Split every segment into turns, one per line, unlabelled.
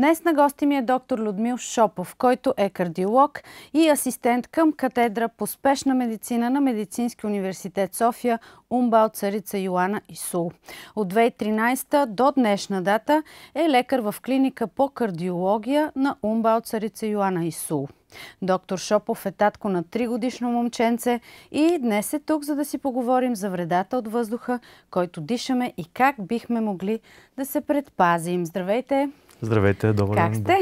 Днес на гости ми е доктор Людмил Шопов, който е кардиолог и асистент към катедра по спешна медицина на Медицински университет София, Умбал царица Йоана Исул. От 2013 до днешна дата е лекар в клиника по кардиология на Умбал царица Йоана Исул. Доктор Шопов е татко на 3-годишно момченце и днес е тук, за да си поговорим за вредата от въздуха, който дишаме и как бихме могли да се предпазим. Здравейте!
Здравейте, добър ден! Как сте?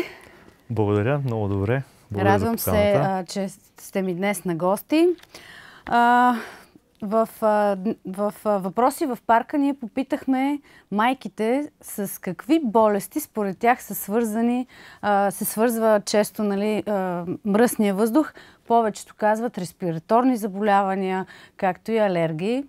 Благодаря, много добре. Благодаря Радвам се,
че сте ми днес на гости. А, в, в, въпроси в парка ние попитахме майките с какви болести според тях са свързани, се свързва често нали, мръсния въздух. Повечето казват респираторни заболявания, както и алергии.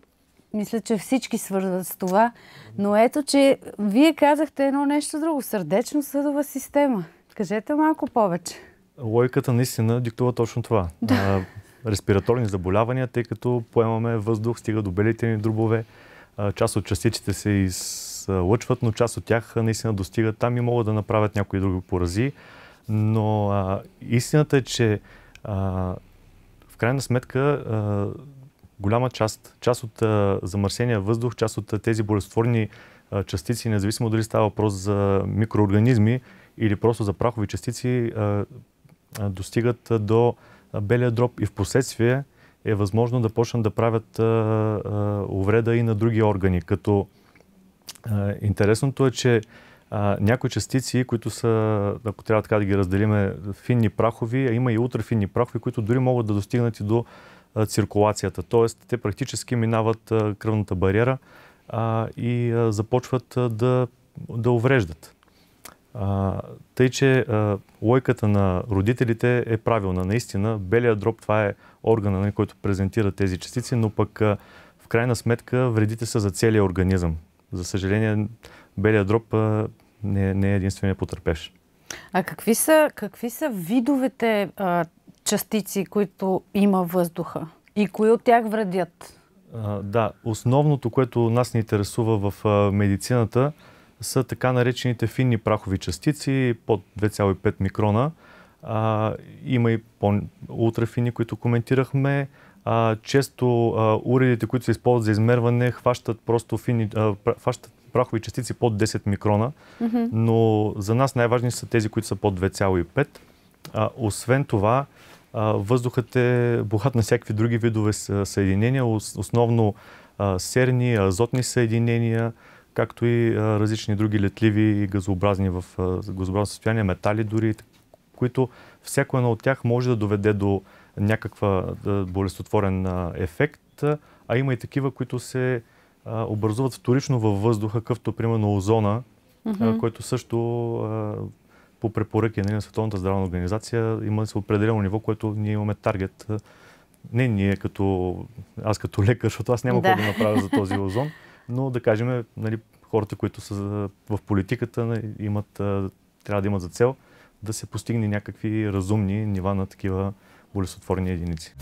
Мисля, че всички свързват с това. Но ето, че вие казахте едно нещо друго. Сърдечно-съдова система. Кажете малко повече.
Логиката наистина диктува точно това. Да респираторни заболявания, тъй като поемаме въздух, стига до белите ни дробове. Част от частиците се излъчват, но част от тях наистина достигат там и могат да направят някои други порази. Но а, истината е, че а, в крайна сметка а, голяма част, част от а, замърсения въздух, част от а, тези болестворни а, частици, независимо дали става въпрос за микроорганизми или просто за прахови частици, а, а, достигат а, до белия дроб и в последствие е възможно да почнат да правят а, а, увреда и на други органи. Като а, интересното е, че някои частици, които са, ако трябва така да ги разделиме, финни прахови, а има и ултрафинни прахови, които дори могат да достигнат и до циркулацията. Тоест, те практически минават кръвната бариера и започват да, да увреждат. А, тъй, че а, лойката на родителите е правилна. Наистина, белият дроб това е органа, на нали, който презентира тези частици, но пък а, в крайна сметка вредите са за целия организъм. За съжаление, белият дроб а, не, не е единствения потърпеш.
А какви са, какви са видовете а, частици, които има въздуха? И кои от тях вредят?
А, да, основното, което нас ни интересува в а, медицината, са така наречените финни прахови частици под 2,5 микрона. А, има и по-ултрафини, които коментирахме. А, често а, уредите, които се използват за измерване, хващат просто фини, а, хващат прахови частици под 10 микрона, mm-hmm. но за нас най-важни са тези, които са под 2,5. А, освен това, а, въздухът е богат на всякакви други видове съединения, основно а, серни, азотни съединения, както и различни други летливи и газообразни в газообразно състояние, метали дори, които всяко едно от тях може да доведе до някаква болестотворен ефект, а има и такива, които се образуват вторично във въздуха, като примерно озона, mm-hmm. който също по препоръки нали, на Световната здравна организация има се определено ниво, което ние имаме таргет. Не ние като аз като лекар, защото аз няма да. какво да направя за този озон. но да кажем, нали, хората, които са в политиката, нали, имат, трябва да имат за цел да се постигне някакви разумни нива на такива болесотворни единици.